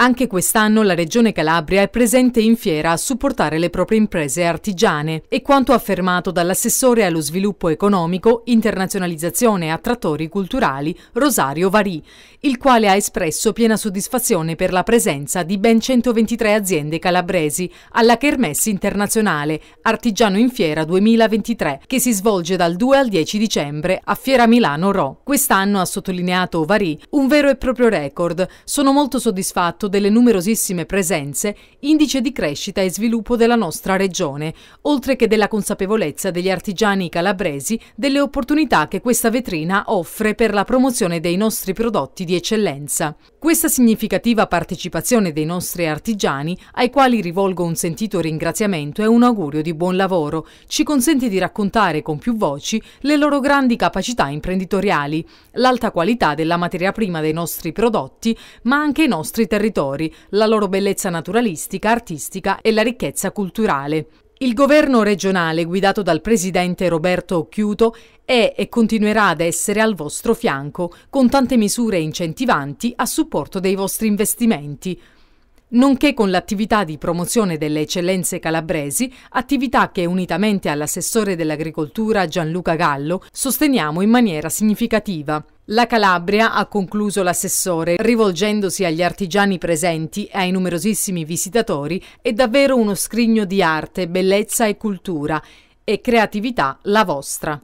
Anche quest'anno la Regione Calabria è presente in fiera a supportare le proprie imprese artigiane e quanto affermato dall'assessore allo sviluppo economico, internazionalizzazione e attrattori culturali Rosario Varì, il quale ha espresso piena soddisfazione per la presenza di ben 123 aziende calabresi alla Kermesse internazionale Artigiano in Fiera 2023 che si svolge dal 2 al 10 dicembre a Fiera Milano Ro. Quest'anno, ha sottolineato Varì, un vero e proprio record. Sono molto soddisfatto delle numerosissime presenze, indice di crescita e sviluppo della nostra regione, oltre che della consapevolezza degli artigiani calabresi delle opportunità che questa vetrina offre per la promozione dei nostri prodotti di eccellenza. Questa significativa partecipazione dei nostri artigiani, ai quali rivolgo un sentito ringraziamento e un augurio di buon lavoro, ci consente di raccontare con più voci le loro grandi capacità imprenditoriali, l'alta qualità della materia prima dei nostri prodotti, ma anche i nostri territori territori, la loro bellezza naturalistica, artistica e la ricchezza culturale. Il governo regionale, guidato dal presidente Roberto Occhiuto, è e continuerà ad essere al vostro fianco con tante misure incentivanti a supporto dei vostri investimenti nonché con l'attività di promozione delle eccellenze calabresi, attività che unitamente all'assessore dell'agricoltura Gianluca Gallo sosteniamo in maniera significativa. La Calabria, ha concluso l'assessore, rivolgendosi agli artigiani presenti e ai numerosissimi visitatori, è davvero uno scrigno di arte, bellezza e cultura. E creatività la vostra.